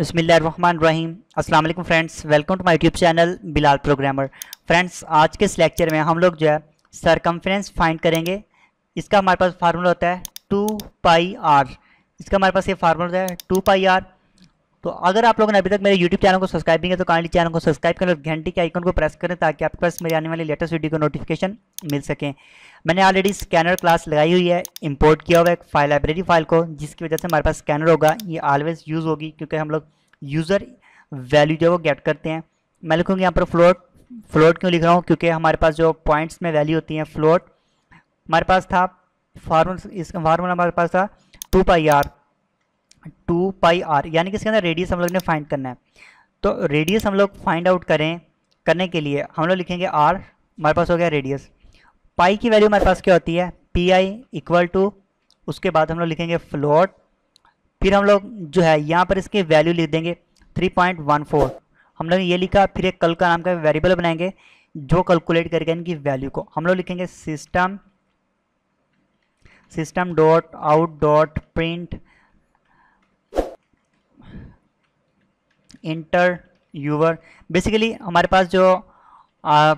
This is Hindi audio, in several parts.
बसमीम अस्सलाम वालेकुम friends welcome to my YouTube channel Bilal programmer friends आज के इस लेक्चर में हम लोग जो है सरकमफ्रेंस फाइंड करेंगे इसका हमारे पास फार्मूला होता है टू पाई आर इसका हमारे पास ये फार्मूला होता है टू पाई आर तो अगर आप लोगों ने अभी तक मेरे यूट्यूब चैनल को सब्सक्राइब नहीं किया तो काइंडली चैनल को सब्सक्राइब करें और घंटी के आइकन को प्रेस करें ताकि आपके पास मेरे आने वाले लेटेस्ट वीडियो को नोटिफिकेशन मिल सकें मैंने ऑलरेडी स्कैनर क्लास लगाई हुई है इंपोर्ट किया हुआ है फाइल लाइब्रेरी फाइल को जिसकी वजह से हमारे पास स्कैनर होगा ये ऑलवेज यूज़ होगी क्योंकि हम लोग यूज़र वैल्यू जो है वो गेट करते हैं मैं लिखूँगी यहाँ पर फ्लोट फ्लोट क्यों लिख रहा हूँ क्योंकि हमारे पास जो पॉइंट्स में वैल्यू होती हैं फ्लोट हमारे पास था फार्मूला इस फार्मूला हमारे पास था two pi r two pi r यानी कि इसके अंदर रेडियस हम लोग ने फाइंड करना है तो रेडियस हम लोग फाइंड आउट करें करने के लिए हम लोग लिखेंगे आर हमारे पास हो गया रेडियस पाई की वैल्यू हमारे पास क्या होती है पी आई इक्वल टू उसके बाद हम लोग लिखेंगे फ्लोट फिर हम लोग जो है यहाँ पर इसकी वैल्यू लिख देंगे थ्री पॉइंट वन फोर हम लोग ये लिखा फिर एक कल का नाम का वेरिएबल बनाएंगे जो कैलकुलेट करके इनकी वैल्यू को हम लोग लिखेंगे system system dot out dot print enter your basically हमारे पास जो आ,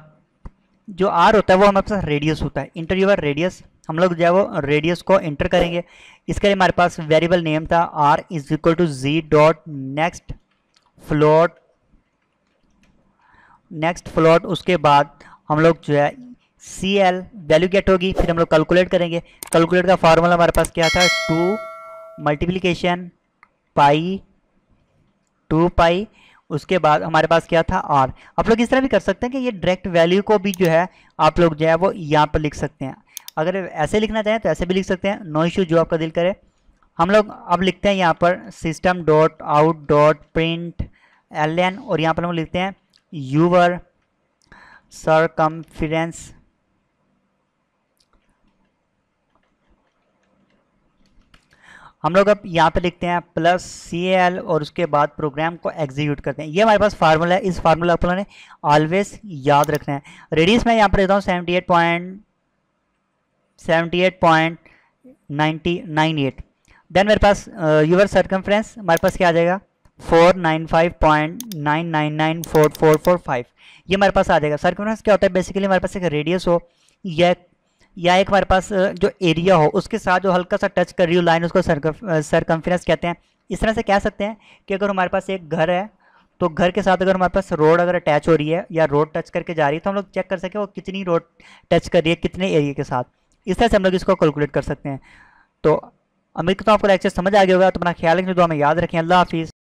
जो आर होता है वो हमारे पास रेडियस होता है इंटर यूवर रेडियस हम लोग जो है वो रेडियस को इंटर करेंगे इसके लिए हमारे पास वेरिएबल नेम था r is equal to g dot next float next float उसके बाद हम लोग जो है सी एल वैल्यू गेट होगी फिर हम लोग कैलकुलेट करेंगे कैलकुलेट का फार्मूला हमारे पास क्या था two multiplication pi two pi उसके बाद हमारे पास क्या था आर आप लोग इस तरह भी कर सकते हैं कि ये डायरेक्ट वैल्यू को भी जो है आप लोग जो है वो यहाँ पर लिख सकते हैं अगर ऐसे लिखना चाहें तो ऐसे भी लिख सकते हैं नो इशू जो आपका दिल करे हम लोग अब लिखते हैं यहाँ पर system dot out dot print L N और यहाँ पर हम लिखते हैं यूवर सरकमफ्रेंस हम लोग अब यहाँ पे लिखते हैं प्लस सी एल और उसके बाद प्रोग्राम को एग्जीक्यूट करते हैं ये हमारे पास फार्मूला है इस फार्मूला को ने ऑलवेज याद रखना है रेडियस मैं यहाँ पर देता हूँ seventy eight point seventy eight point ninety nine eight then मेरे पास यूवर सर्कमफ्रेंस हमारे पास क्या आ जाएगा four nine five point nine nine nine four four four five ये हमारे पास आ जाएगा सरकमफ्रेंस क्या होता है बेसिकली हमारे पास एक रेडियस हो या या एक हमारे पास जो एरिया हो उसके साथ जो हल्का सा टच कर रही हो लाइन उसको सरकमफ्रेंस कहते हैं इस तरह से कह सकते हैं कि अगर हमारे पास एक घर है तो घर के साथ अगर हमारे पास रोड अगर अटैच हो रही है या रोड टच करके जा रही है तो हम लोग चेक कर सके वो कितनी रोड टच कर रही है कितने एरिया के साथ इस तरह से हम लोग इसको कैलकुलेट कर सकते हैं तो अमित तो आपको लेक्चर समझ आ गया होगा तो अपना ख्याल रखें जो हमें याद रखें अल्लाह हाफिज़